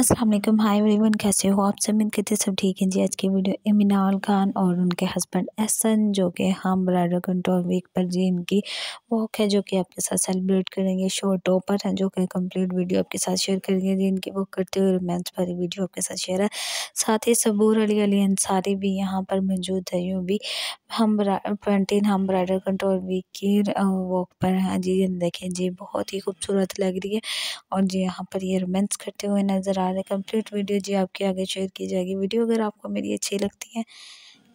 अस्सलाम वालेकुम hi everyone कैसे हो आप सब कहते सब ठीक हैं जी आज की वीडियो इमिनाल खान और उनके हस्बैंड एहसन जो कि हम ब्राइडल कंट्रोल तो वीक पर जी इनकी वॉक है जो कि आपके साथ सेलिब्रेट करेंगे शो टॉपर हैं जो कि कंप्लीट वीडियो आपके साथ शेयर करेंगे जी इनकी वॉक करते हुए रोमांस वाली वीडियो आपके साथ शेयर है साथ ही सबूर अली अली अंसारी भी यहाँ पर मौजूद है यूँ भी हम ट्वेंटीन हम ब्राइडल कंट्रोल वीक की वॉक पर हैं जी देखें जी बहुत ही खूबसूरत लग रही है और जी यहाँ पर ये रोमांस करते हुए नज़र आ बना रहे कंप्लीट वीडियो जी आपके आगे शेयर की जाएगी वीडियो अगर आपको मेरी अच्छी लगती है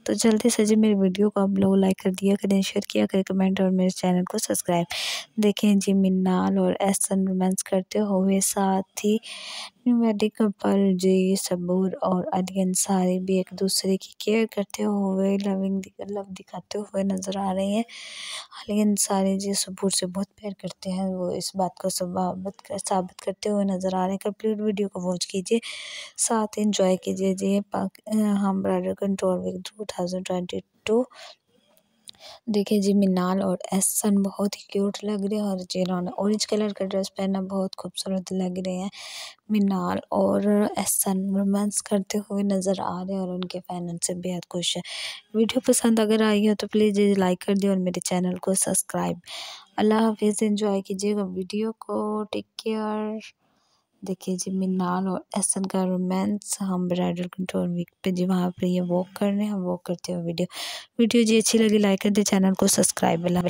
तो जल्दी से जी मेरी वीडियो को आप लोग लाइक कर दिया करें शेयर किया करें कमेंट और मेरे चैनल को सब्सक्राइब देखें जी मिन्नाल और एहसन रोमांस करते हुए साथ ही न्यूमेडिक कपल जी सबूर और अली अंसारी भी एक दूसरे की केयर करते हुए लविंग लव दिखाते हुए नज़र आ रहे हैं लेकिन सारे जो सपोर्ट से बहुत प्यार करते हैं वो इस बात को साबित करते हुए नज़र आ रहे हैं कंप्लीट वीडियो को वॉच कीजिए साथ इंजॉय कीजिए जी हम bridal control week two thousand twenty two देखिए जी मिनाल और एहसन बहुत ही क्यूट लग रहे हैं और जिन्होंने ऑरेंज कलर का ड्रेस पहना बहुत खूबसूरत लग रहे हैं मिनाल और एहसन रोमांस करते हुए नज़र आ रहे हैं और उनके फैन उनसे बेहद खुश है वीडियो पसंद अगर आई हो तो प्लीज़ लाइक कर दें और मेरे चैनल को सब्सक्राइब अल्लाह हाफिज़ इन्जॉय कीजिएगा वीडियो को टेक केयर देखिए जी मिनाल और एसन का रोमांस हम ब्राइडल कंट्रोल वीक पे जी वहाँ पर ये वॉक कर रहे हैं हम वॉक करते हुए वीडियो वीडियो जी अच्छी लगी लाइक कर दे चैनल को सब्सक्राइब